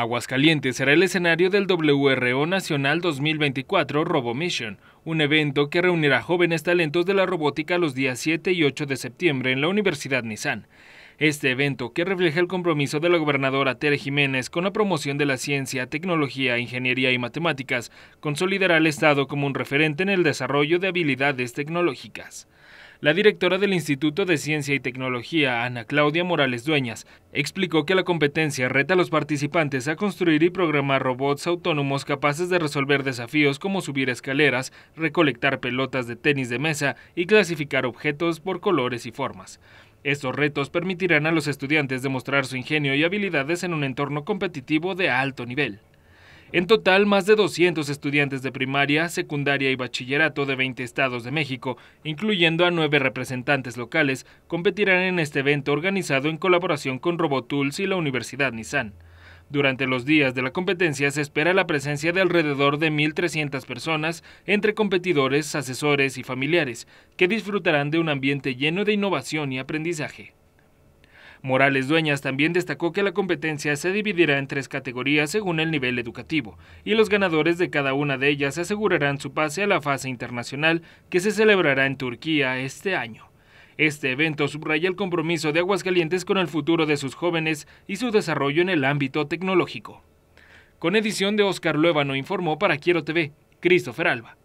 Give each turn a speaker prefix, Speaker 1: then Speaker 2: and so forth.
Speaker 1: Aguascalientes será el escenario del WRO Nacional 2024 Robo Mission, un evento que reunirá jóvenes talentos de la robótica los días 7 y 8 de septiembre en la Universidad Nissan. Este evento, que refleja el compromiso de la gobernadora Tere Jiménez con la promoción de la ciencia, tecnología, ingeniería y matemáticas, consolidará al Estado como un referente en el desarrollo de habilidades tecnológicas. La directora del Instituto de Ciencia y Tecnología, Ana Claudia Morales Dueñas, explicó que la competencia reta a los participantes a construir y programar robots autónomos capaces de resolver desafíos como subir escaleras, recolectar pelotas de tenis de mesa y clasificar objetos por colores y formas. Estos retos permitirán a los estudiantes demostrar su ingenio y habilidades en un entorno competitivo de alto nivel. En total, más de 200 estudiantes de primaria, secundaria y bachillerato de 20 estados de México, incluyendo a nueve representantes locales, competirán en este evento organizado en colaboración con Robotools y la Universidad Nissan. Durante los días de la competencia se espera la presencia de alrededor de 1.300 personas entre competidores, asesores y familiares, que disfrutarán de un ambiente lleno de innovación y aprendizaje. Morales Dueñas también destacó que la competencia se dividirá en tres categorías según el nivel educativo y los ganadores de cada una de ellas asegurarán su pase a la fase internacional que se celebrará en Turquía este año. Este evento subraya el compromiso de Aguascalientes con el futuro de sus jóvenes y su desarrollo en el ámbito tecnológico. Con edición de Oscar Luevano informó para Quiero TV, Christopher Alba.